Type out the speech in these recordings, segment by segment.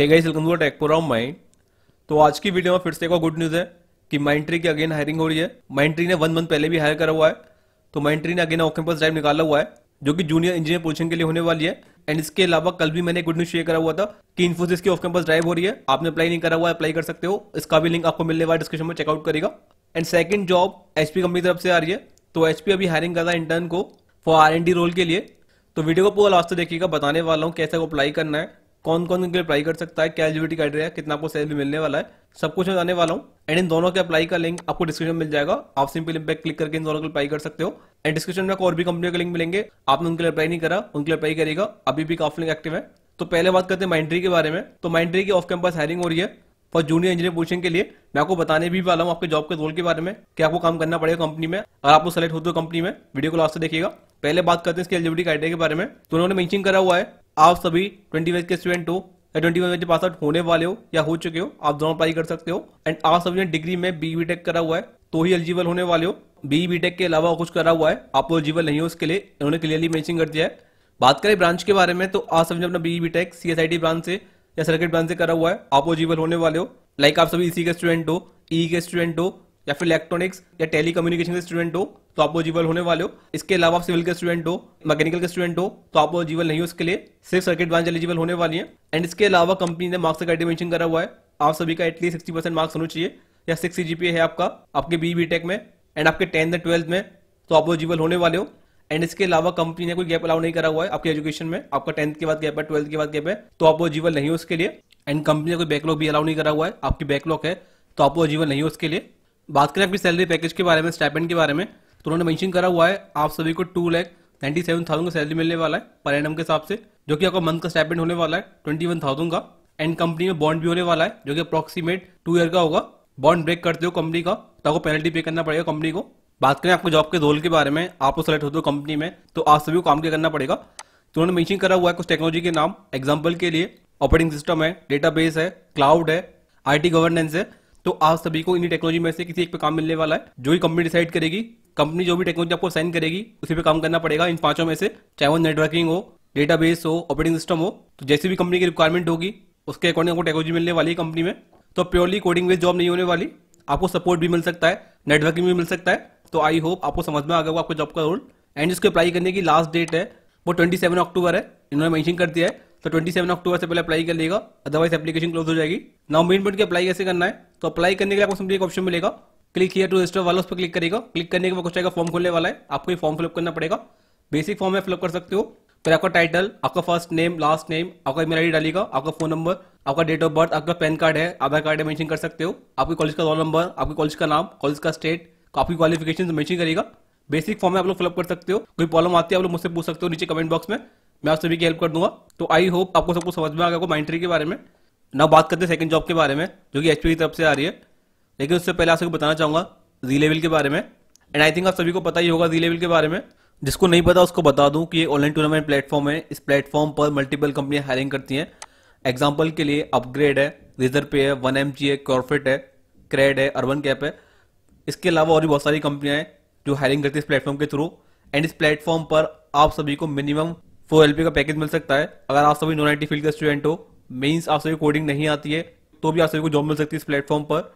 hey guys welcome to tech program mind तो आज की वीडियो में फिर से एक गुड न्यूज़ है कि माइंट्री की अगेन हायरिंग हो रही है माइंट्री ने वन मंथ पहले भी हायर करा हुआ है तो माइंट्री ने अगेन ऑक्यूपस ड्राइव निकाला हुआ है जो कि जूनियर इंजीनियर पोजिशन के लिए होने वाली है एंड इसके अलावा कल भी मैंने गुड न्यूज शेयर करा हुआ था कि इन्फोसिस की ऑफ कैंपस ड्राइव हो रही है आपने अप्लाई नहीं करा हुआ है अप्लाई कर सकते हो इसका भी लिंक आपको मिलने वाला डिस्क्रिप्शन में चेकआउट करेगा and second job HP company तरफ से आ रही है तो एचपी अभी हायरिंग कर रहा है इंटर्न को फॉर आर रोल के लिए तो वीडियो को पूरा लास्ट देखिएगा बताने वाला हूँ कैसे अप्लाई करना है कौन कौन के लिए अप्लाई कर सकता है क्या एलिजिबिलिटी क्राइटेरिया कितना आपको सैलरी मिलने वाला है सब कुछ मैं बताने वाला हूँ एंड इन दोनों के अप्लाई का लिंक आपको डिस्क्रिप्शन मिल जाएगा आप सिंपल लिंक पर क्लिक करके इन दोनों को अप्लाई कर सकते हो एंड डिस्क्रिप्शन में और भी कंपनियों के लिंक मिलेंगे आपने उनके लिए अप्लाई नहीं करा उनके लिए अप्लाई करेगा अभी भी काफी लिंक एक्टिव है तो पहले बात करते हैं माइंड्री के बारे में तो माइंड्री की ऑफ कैंपस हायरिंग हो रही है फॉर जूनियर इंजीनियर पोजीशन के लिए मैं आपको बताने भी वाला हूँ आपके जॉब के रोल के बारे में क्या आपको काम करना पड़ेगा कंपनी में अगर आपको सेलेक्ट होते हो कंपनी में वीडियो को लास्ट से देखिएगा पहले बात करते हैं इसके एलिजिबिलिटी क्राइटेरिया के बारे में तो उन्होंने मेंशन करा हुआ है आप सभी ट्वेंटी के स्टूडेंट हो या ट्वेंटी वन पास आउट होने वाले हो या हो चुके हो आप दोनों अप्लाई कर सकते हो एंड आप सभी ने डिग्री में बी टेक करा हुआ है तो ही एलिजिबल होने वाले हो बी बी टेक के अलावा कुछ करा हुआ है आप एलिजिबल नहीं हो उसके लिए इन्होंने क्लियरली मैं कर दिया है बात करें ब्रांच के बारे में तो आप सभी ने अपना B B tech C S I T branch से या सर्किट ब्रांच से करा हुआ है आप एलिजिबल होने वाले हो लाइक आप सभी इसी e के स्टूडेंट हो ई e e के स्टूडेंट हो या फिर इलेक्ट्रॉनिक्स या टेली कम्युनिकेशन के स्टूडेंट हो तो आप एलिजिबल होने वाले हो इसके अलावा आप सिविल के स्टूडेंट हो मैकेनिकल के स्टूडेंट हो तो आप एलिजिबल नहीं हो इसके लिए सिर्फ सर्किट ब्रांच एलिजिबल होने वाली है एंड इसके अलावा कंपनी ने मार्क्स का मेंशन करा हुआ है आप सभी का एटलीस्ट सिक्सटी परसेंट मार्क्स होना चाहिए या सिक्स सी है आपका आपके बी बी टेक में एंड आपके टेंथ एंड ट्वेल्थ में तो आप एलिजिबल होने वाले हो एंड इसके अलावा कंपनी ने कोई गैप अलाउ नहीं करा हुआ है आपके एजुकेशन में आपका टेंथ के बाद गैप है ट्वेल्थ के बाद गैप है तो आप एलिजिबल नहीं हो उसके लिए एंड कंपनी ने कोई बैकलॉग भी अलाउ नहीं करा हुआ है आपकी बैकलॉग है तो आप एलिजिबल नहीं हो उसके लिए बात करें आपकी सैलरी पैकेज के बारे में स्टैपेंट के बारे में तो उन्होंने मैंशन करा हुआ है आप सभी को two lakh ninety seven thousand का सैलरी मिलने वाला है पर एनम के हिसाब से जो कि आपका मंथ का स्टेपेंड होने वाला है ट्वेंटी वन थाउजेंड का एंड कंपनी में बॉन्ड भी होने वाला है जो कि अप्रोक्सीमेट टू ईयर का होगा बॉन्ड ब्रेक करते हो कंपनी का तो आपको पेनल्टी पे करना पड़ेगा कंपनी को बात करें आपको जॉब के रोल के बारे में आप सेलेक्ट तो होते हो कंपनी में तो आप सभी को काम क्या करना पड़ेगा तो उन्होंने मैंशन करा हुआ है कुछ टेक्नोलॉजी के नाम एग्जाम्पल के लिए ऑपरेटिंग सिस्टम है डेटा है क्लाउड है आई गवर्नेंस है तो आप सभी को इन टेक्नोलॉजी में से किसी एक पे काम मिलने वाला है जो ही कंपनी डिसाइड करेगी कंपनी जो भी टेक्नोलॉजी आपको साइन करेगी उसी पे काम करना पड़ेगा इन पांचों में से चाहे वो नेटवर्किंग हो डेटाबेस हो ऑपरेटिंग सिस्टम हो तो जैसी भी कंपनी की रिक्वायरमेंट होगी उसके अकॉर्डिंग आपको टेक्नोलॉजी मिलने वाली है कंपनी में तो प्योरली कोडिंग बेस्ड जॉब नहीं होने वाली आपको सपोर्ट भी मिल सकता है नेटवर्किंग भी मिल सकता है तो आई होप आपको समझ में आ गया आपको जॉब का रोल एंड जिसको अप्लाई करने की लास्ट डेट है वो ट्वेंटी अक्टूबर है इन्होंने मैंशन कर दिया है तो 27 अक्टूबर से पहले अप्लाई कर लेगा अदरवाइज एप्लीकेशन क्लोज हो जाएगी नाउ मेन पॉइंट की अप्लाई कैसे करना है तो अप्लाई करने के लिए आपको एक ऑप्शन मिलेगा क्लिक किया टू रजिस्टर वाला उस पर क्लिक करेगा क्लिक करने के बाद कुछ आएगा फॉर्म खोलने वाला है आपको ये फॉर्म फिलअप करना पड़ेगा बेसिक फॉर्म में फिलअप कर सकते हो फिर आपका टाइटल आपका फर्स्ट नेम लास्ट नेम आपका ईमेल आईडी डालेगा आपका फोन नंबर आपका डेट ऑफ बर्थ आपका पैन कार्ड है आधार कार्ड है मेंशन कर सकते हो आपके कॉलेज का रोल नंबर आपके कॉलेज का नाम कॉलेज का स्टेट तो आपकी क्वालिफिकेशन मेंशन करेगा बेसिक फॉर्म में आप लोग फिलअप कर सकते हो कोई प्रॉब्लम आती है आप लोग मुझसे पूछ सकते हो नीचे कमेंट बॉक्स में मैं आप सभी की हेल्प कर दूंगा तो आई होप आपको सबको समझ में आ गया माइंड ट्री के बारे में ना बात करते हैं सेकंड जॉब के बारे में जो कि एच की तरफ से आ रही है लेकिन उससे पहले आप सबको बताना चाहूंगा जी लेवल के बारे में एंड आई थिंक आप सभी को पता ही होगा जी लेवल के बारे में जिसको नहीं पता उसको बता दूं कि ये ऑनलाइन टूर्नामेंट प्लेटफॉर्म है इस प्लेटफॉर्म पर मल्टीपल कंपनियां हायरिंग करती हैं एग्जाम्पल के लिए अपग्रेड है रिजर्व पे है वन एम है कॉर्फिट है क्रेड है अर्बन कैप है इसके अलावा और भी बहुत सारी कंपनियां हैं जो हायरिंग करती है इस प्लेटफॉर्म के थ्रू एंड इस प्लेटफॉर्म पर आप सभी को मिनिमम फोर एल का पैकेज मिल सकता है अगर आप सभी नॉन आई फील्ड के स्टूडेंट हो मीन्स आप सभी कोडिंग नहीं आती है तो भी आप सभी को जॉब मिल सकती है इस प्लेटफॉर्म पर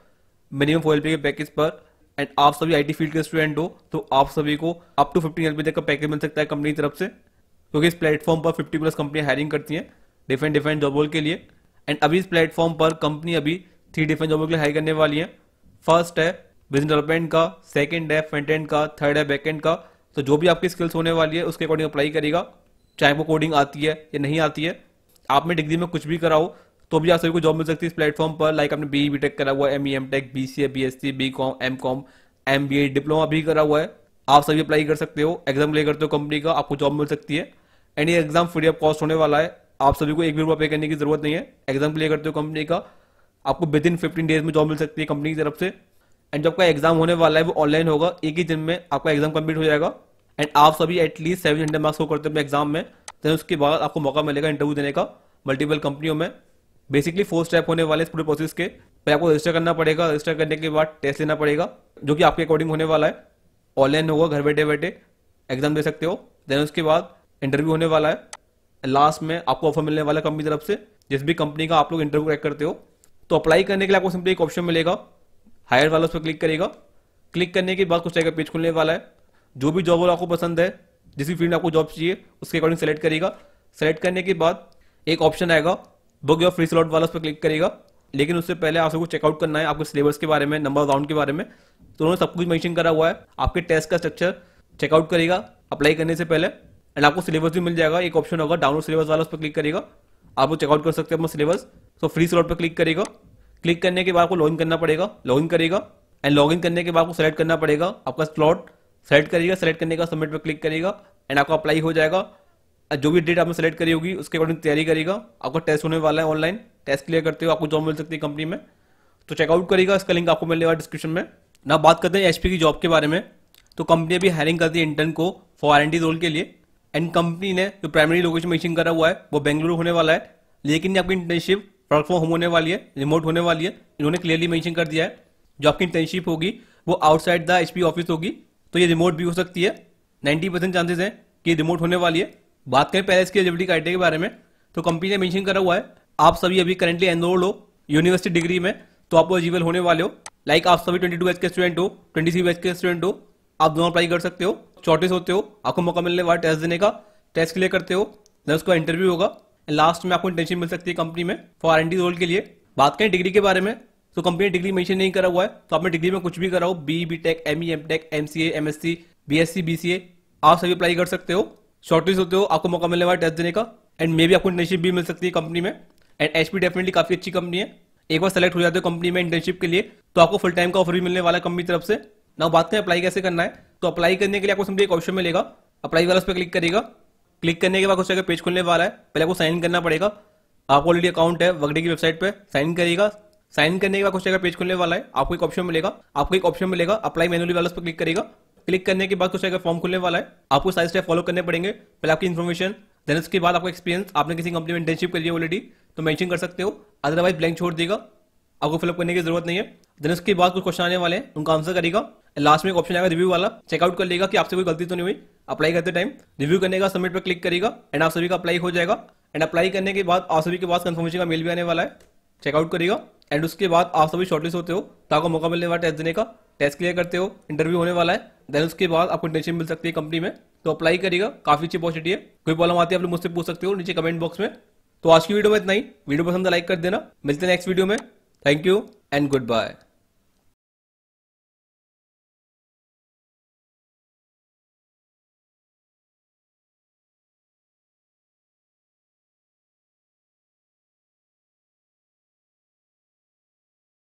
मिनिमम फोर एल के पैकेज पर एंड आप सभी आई फील्ड के स्टूडेंट हो तो आप सभी को अप टू फिफ्टीन एल तक का पैकेज मिल सकता है कंपनी की तरफ से क्योंकि इस प्लेटफॉर्म पर फिफ्टी प्लस कंपनियां हायरिंग करती हैं डिफरेंट डिफरेंट जॉब रोल के लिए एंड अभी इस प्लेटफॉर्म पर कंपनी अभी थ्री डिफरेंट जॉबों के लिए हायर करने वाली है फर्स्ट है बिजनेस डेवलपमेंट का सेकेंड है फ्रंट एंड का थर्ड है बैक एंड का तो जो भी आपकी स्किल्स होने वाली है उसके अकॉर्डिंग अप्लाई करेगा चाहे वो कोडिंग आती है या नहीं आती है आप में डिग्री में कुछ भी कराओ तो भी आप सभी को जॉब मिल सकती है इस प्लेटफॉर्म पर लाइक आपने बी बी टेक करा हुआ है M E M tech B C A B S C B com M com M B A diploma भी करा हुआ है आप सभी अप्लाई कर सकते हो एग्जाम ले करते हो कंपनी का आपको जॉब मिल सकती है एंड ये एग्जाम फ्री ऑफ कॉस्ट होने वाला है आप सभी को एक भी रुपया पे करने की जरूरत नहीं है एग्जाम क्लियर करते हो कंपनी का आपको विद इन फिफ्टीन डेज में जॉब मिल सकती है कंपनी की तरफ से एंड जब आपका एग्जाम होने वाला है वो ऑनलाइन होगा एक ही दिन में आपका एग्जाम कंप्लीट हो जाएगा एंड आप सभी एटलीस्ट सेवन हंड्रेड मार्क्स को करते हैं एग्जाम में देन उसके बाद आपको मौका मिलेगा इंटरव्यू देने का मल्टीपल कंपनियों में बेसिकली फोर स्टेप होने वाले इस पूरे प्रोसेस के पहले आपको रजिस्टर करना पड़ेगा रजिस्टर करने के बाद टेस्ट लेना पड़ेगा जो कि आपके अकॉर्डिंग होने वाला है ऑनलाइन होगा घर बैठे बैठे एग्जाम दे सकते हो देन उसके बाद इंटरव्यू होने वाला है लास्ट में आपको ऑफर मिलने वाला कंपनी तरफ से जिस भी कंपनी का आप लोग इंटरव्यू क्रैक करते हो तो अप्लाई करने के लिए आपको सिंपली एक ऑप्शन मिलेगा हायर वाला उस पर क्लिक करेगा क्लिक करने के बाद कुछ टाइप का पेज खुलने वाला है जो भी जॉब आपको पसंद है जिस भी फील्ड आपको जॉब चाहिए उसके अकॉर्डिंग सेलेक्ट करेगा सेलेक्ट करने के बाद एक ऑप्शन आएगा बुक योर फ्री स्लॉट वाला उस पर क्लिक करेगा लेकिन उससे पहले आप सबको चेकआउट करना है आपके सिलेबस के बारे में नंबर राउंड के बारे में तो उन्होंने सब कुछ मैंशन करा हुआ है आपके टेस्ट का स्ट्रक्चर चेकआउट करेगा अप्लाई करने से पहले एंड आपको सिलेबस भी मिल जाएगा एक ऑप्शन होगा डाउनलोड सिलेबस वाला उस पर क्लिक करेगा आप वो चेकआउट कर सकते हैं अपना सिलेबस तो फ्री स्लॉट पर क्लिक करेगा क्लिक करने के बाद आपको लॉगिन करना पड़ेगा लॉगिन करेगा एंड लॉगिन करने के बाद आपको सेलेक्ट करना पड़ेगा आपका स्लॉट सेलेक्ट करिएगा सेलेक्ट करने का सबमिट पर क्लिक करिएगा एंड आपका अप्लाई हो जाएगा जो भी डेट आपने सेलेक्ट करी होगी उसके अकॉर्डिंग तैयारी करेगा आपका टेस्ट होने वाला है ऑनलाइन टेस्ट क्लियर करते हो आपको जॉब मिल सकती है कंपनी में तो चेकआउट करेगा इसका लिंक आपको मिलने डिस्क्रिप्शन में ना बात करते हैं एचपी की जॉब के बारे में तो कंपनी अभी हायरिंग करती है इंटर्न को फॉर आर रोल के लिए एंड कंपनी ने जो प्राइमरी लोकेशन मेंशन करा हुआ है वो बेंगलुरु होने वाला है लेकिन आपकी इंटर्नशिप वर्क फ्रॉम होम होने वाली है रिमोट होने वाली है इन्होंने क्लियरली मैंशन कर दिया है जो आपकी इंटर्नशिप होगी वो आउटसाइड द एचपी ऑफिस होगी तो ये रिमोट भी हो सकती है 90 परसेंट चांसेस हैं कि रिमोट होने वाली है बात करें पहले इसकी एलिजिबिलिटी क्राइटेरिया के बारे में तो कंपनी ने मैंशन करा हुआ है आप सभी अभी करेंटली एनरोल्ड हो यूनिवर्सिटी डिग्री में तो आप एलिजिबल होने वाले हो लाइक आप सभी ट्वेंटी टू के स्टूडेंट हो ट्वेंटी थ्री के स्टूडेंट हो आप दोनों अप्लाई कर सकते हो चौटिस होते हो आपको मौका मिलने वाला टेस्ट देने का टेस्ट क्लियर करते हो देन उसका इंटरव्यू होगा लास्ट में आपको इंटेंशन मिल सकती है कंपनी में फॉर आर रोल के लिए बात करें डिग्री के बारे में तो कंपनी डिग्री मेंशन नहीं करा हुआ है तो आपने डिग्री में कुछ भी कराओ B B tech M E M tech M C M S C B S C B C A आप सभी अप्लाई कर सकते हो शॉर्टलिस्ट होते हो आपको मौका मिलने वाला टेस्ट देने का एंड मे भी आपको इंटर्नशिप भी मिल सकती है कंपनी में एंड एच पी डेफिनेटली काफी अच्छी कंपनी है एक बार सेलेक्ट हो जाते हो कंपनी में इंटर्नशिप के लिए तो आपको फुल टाइम का ऑफर भी मिलने वाला है कंपनी तरफ से ना बात करें अप्लाई कैसे करना है तो अप्लाई करने के लिए आपको सिंपली एक ऑप्शन मिलेगा अप्लाई वाला उस पर क्लिक करेगा क्लिक करने के बाद उस जगह पेज खुलने वाला है पहले आपको साइन करना पड़ेगा आपको ऑलरेडी अकाउंट है वगैरह की वेबसाइट पर साइन करेगा साइन करने का कुछ अगर पेज खुलने वाला है आपको एक ऑप्शन मिलेगा आपको एक ऑप्शन मिलेगा अप्लाई मैनुअली वाला उस पर क्लिक करेगा क्लिक करने के बाद कुछ अगर फॉर्म खुलने वाला है आपको सारे स्टेप फॉलो करने पड़ेंगे पहले आपकी इन्फॉर्मेशन देन उसके बाद आपका एक्सपीरियंस आपने किसी कंपनी में इंटर्नशिप करी है ऑलरेडी तो मैंशन कर सकते हो अदरवाइज ब्लैंक छोड़ देगा आपको फिलअप करने की जरूरत नहीं है देन उसके बाद कुछ क्वेश्चन आने वाले हैं उनका आंसर करेगा लास्ट में एक ऑप्शन आएगा रिव्यू वाला चेकआउट कर लेगा कि आपसे कोई गलती तो नहीं हुई अप्लाई करते टाइम रिव्यू करने का सबमिट पर क्लिक करेगा एंड आप सभी का अप्लाई हो जाएगा एंड अप्लाई करने के बाद आप सभी के पास कंफर्मेशन का मेल भी आने वाला है चेकआउट करिएगा एंड उसके बाद आप सभी शॉर्टलिस्ट होते हो ताको मौका मिलने वाला टेस्ट देने का टेस्ट क्लियर करते हो इंटरव्यू होने वाला है देन उसके बाद आपको इंटर्नशिप मिल सकती है कंपनी में तो अप्लाई करिएगा काफी अच्छी पॉजिटिव है कोई प्रॉब्लम आती है आप लोग मुझसे पूछ सकते हो नीचे कमेंट बॉक्स में तो आज की वीडियो में इतना ही वीडियो पसंद लाइक कर देना मिलते हैं नेक्स्ट वीडियो में thank you and good bye